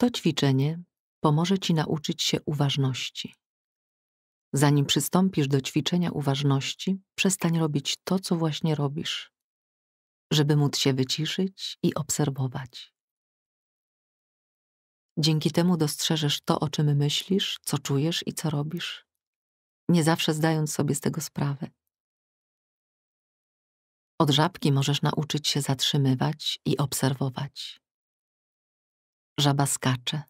To ćwiczenie pomoże ci nauczyć się uważności. Zanim przystąpisz do ćwiczenia uważności, przestań robić to, co właśnie robisz, żeby móc się wyciszyć i obserwować. Dzięki temu dostrzeżesz to, o czym myślisz, co czujesz i co robisz, nie zawsze zdając sobie z tego sprawę. Od żabki możesz nauczyć się zatrzymywać i obserwować. Żaba skacze.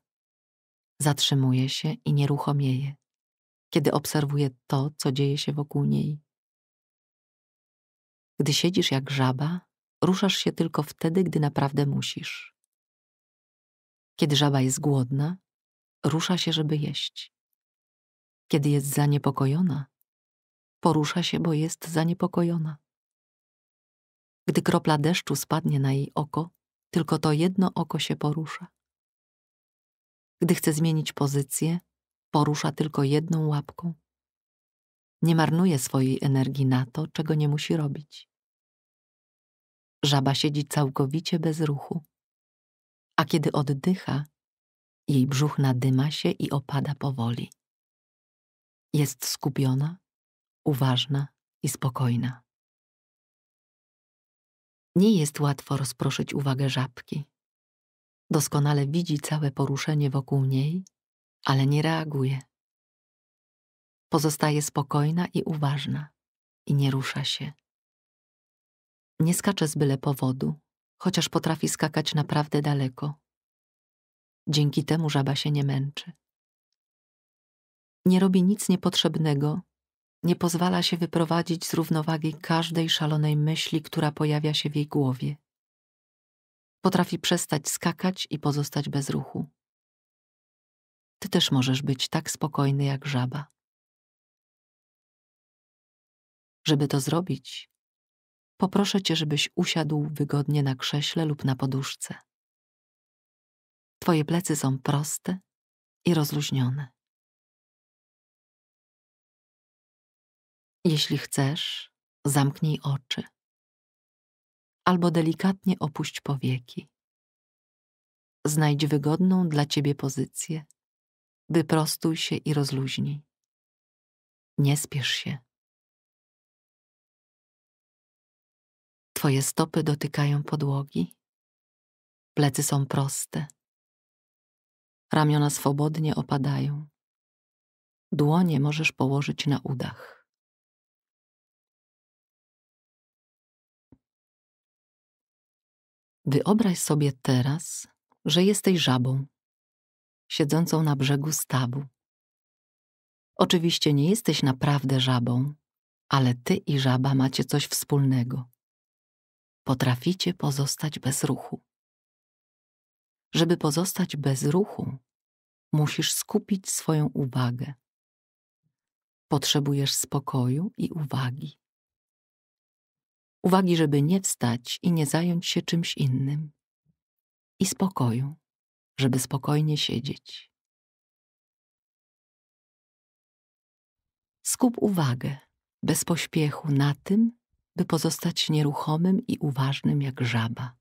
Zatrzymuje się i nieruchomieje, kiedy obserwuje to, co dzieje się wokół niej. Gdy siedzisz jak żaba, ruszasz się tylko wtedy, gdy naprawdę musisz. Kiedy żaba jest głodna, rusza się, żeby jeść. Kiedy jest zaniepokojona, porusza się, bo jest zaniepokojona. Gdy kropla deszczu spadnie na jej oko, tylko to jedno oko się porusza. Gdy chce zmienić pozycję, porusza tylko jedną łapką. Nie marnuje swojej energii na to, czego nie musi robić. Żaba siedzi całkowicie bez ruchu, a kiedy oddycha, jej brzuch nadyma się i opada powoli. Jest skupiona, uważna i spokojna. Nie jest łatwo rozproszyć uwagę żabki. Doskonale widzi całe poruszenie wokół niej, ale nie reaguje. Pozostaje spokojna i uważna i nie rusza się. Nie skacze z byle powodu, chociaż potrafi skakać naprawdę daleko. Dzięki temu żaba się nie męczy. Nie robi nic niepotrzebnego, nie pozwala się wyprowadzić z równowagi każdej szalonej myśli, która pojawia się w jej głowie. Potrafi przestać skakać i pozostać bez ruchu. Ty też możesz być tak spokojny jak żaba. Żeby to zrobić, poproszę cię, żebyś usiadł wygodnie na krześle lub na poduszce. Twoje plecy są proste i rozluźnione. Jeśli chcesz, zamknij oczy albo delikatnie opuść powieki. Znajdź wygodną dla ciebie pozycję. Wyprostuj się i rozluźnij. Nie spiesz się. Twoje stopy dotykają podłogi. Plecy są proste. Ramiona swobodnie opadają. Dłonie możesz położyć na udach. Wyobraź sobie teraz, że jesteś żabą, siedzącą na brzegu stawu. Oczywiście nie jesteś naprawdę żabą, ale ty i żaba macie coś wspólnego. Potraficie pozostać bez ruchu. Żeby pozostać bez ruchu, musisz skupić swoją uwagę. Potrzebujesz spokoju i uwagi uwagi, żeby nie wstać i nie zająć się czymś innym, i spokoju, żeby spokojnie siedzieć. Skup uwagę bez pośpiechu na tym, by pozostać nieruchomym i uważnym jak żaba.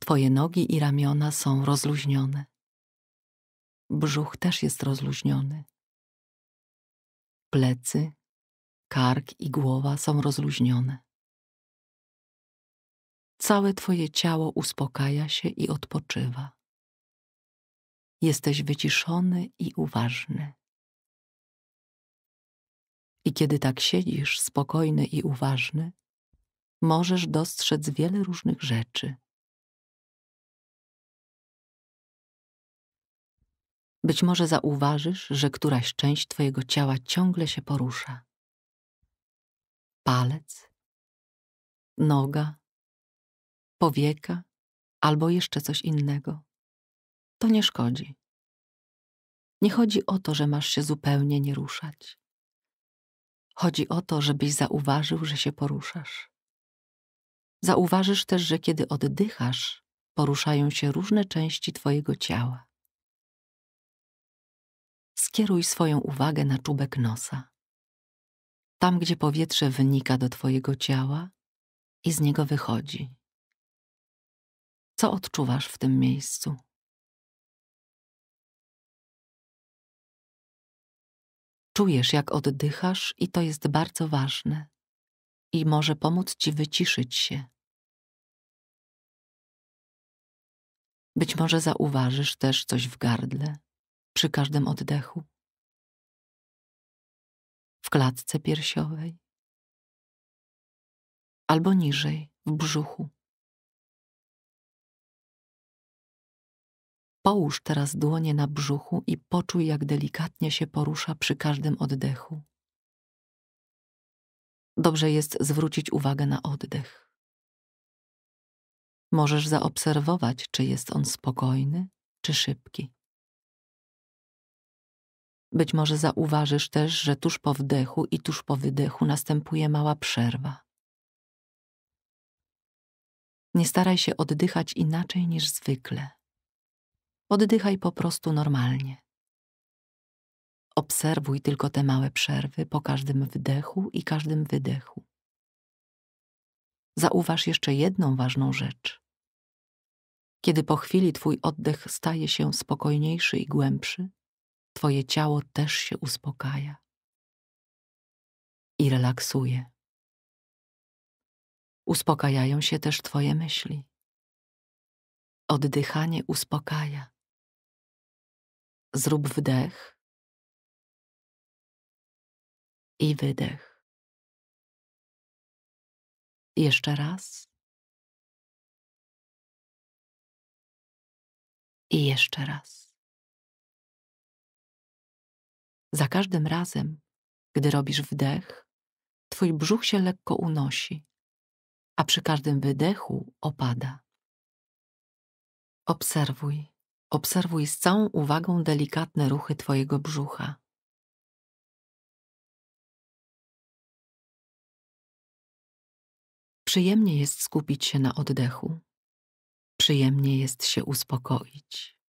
Twoje nogi i ramiona są rozluźnione. Brzuch też jest rozluźniony. Plecy, kark i głowa są rozluźnione. Całe Twoje ciało uspokaja się i odpoczywa. Jesteś wyciszony i uważny. I kiedy tak siedzisz, spokojny i uważny, możesz dostrzec wiele różnych rzeczy. Być może zauważysz, że któraś część Twojego ciała ciągle się porusza palec, noga, powieka albo jeszcze coś innego. To nie szkodzi. Nie chodzi o to, że masz się zupełnie nie ruszać. Chodzi o to, żebyś zauważył, że się poruszasz. Zauważysz też, że kiedy oddychasz, poruszają się różne części Twojego ciała. Skieruj swoją uwagę na czubek nosa tam gdzie powietrze wnika do Twojego ciała i z niego wychodzi. Co odczuwasz w tym miejscu? Czujesz, jak oddychasz, i to jest bardzo ważne i może pomóc ci wyciszyć się. Być może zauważysz też coś w gardle przy każdym oddechu w klatce piersiowej, albo niżej w brzuchu. Połóż teraz dłonie na brzuchu i poczuj, jak delikatnie się porusza przy każdym oddechu. Dobrze jest zwrócić uwagę na oddech. Możesz zaobserwować, czy jest on spokojny, czy szybki. Być może zauważysz też, że tuż po wdechu i tuż po wydechu następuje mała przerwa. Nie staraj się oddychać inaczej niż zwykle. Oddychaj po prostu normalnie. Obserwuj tylko te małe przerwy po każdym wdechu i każdym wydechu. Zauważ jeszcze jedną ważną rzecz. Kiedy po chwili twój oddech staje się spokojniejszy i głębszy, Twoje ciało też się uspokaja i relaksuje. Uspokajają się też Twoje myśli. Oddychanie uspokaja. Zrób wdech i wydech. Jeszcze raz. I jeszcze raz. Za każdym razem, gdy robisz wdech, twój brzuch się lekko unosi, a przy każdym wydechu opada. Obserwuj, obserwuj z całą uwagą delikatne ruchy twojego brzucha. Przyjemnie jest skupić się na oddechu. Przyjemnie jest się uspokoić.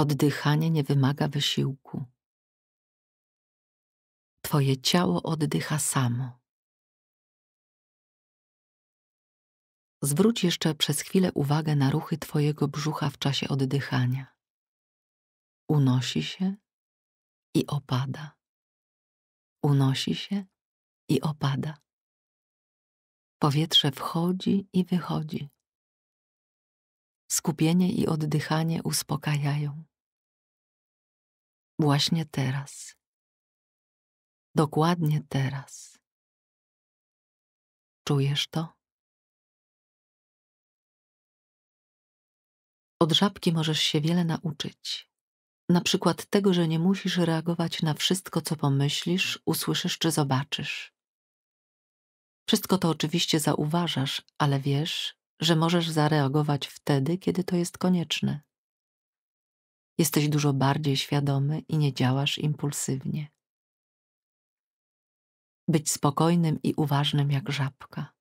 Oddychanie nie wymaga wysiłku. Twoje ciało oddycha samo. Zwróć jeszcze przez chwilę uwagę na ruchy Twojego brzucha w czasie oddychania. Unosi się i opada. Unosi się i opada. Powietrze wchodzi i wychodzi skupienie i oddychanie uspokajają. Właśnie teraz. Dokładnie teraz. Czujesz to? Od żabki możesz się wiele nauczyć. Na przykład tego, że nie musisz reagować na wszystko, co pomyślisz, usłyszysz czy zobaczysz. Wszystko to oczywiście zauważasz, ale wiesz, że możesz zareagować wtedy, kiedy to jest konieczne. Jesteś dużo bardziej świadomy i nie działasz impulsywnie. Być spokojnym i uważnym jak żabka.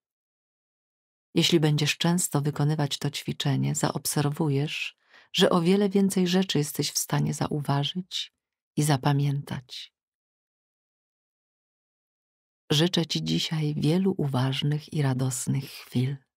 Jeśli będziesz często wykonywać to ćwiczenie, zaobserwujesz, że o wiele więcej rzeczy jesteś w stanie zauważyć i zapamiętać. Życzę Ci dzisiaj wielu uważnych i radosnych chwil.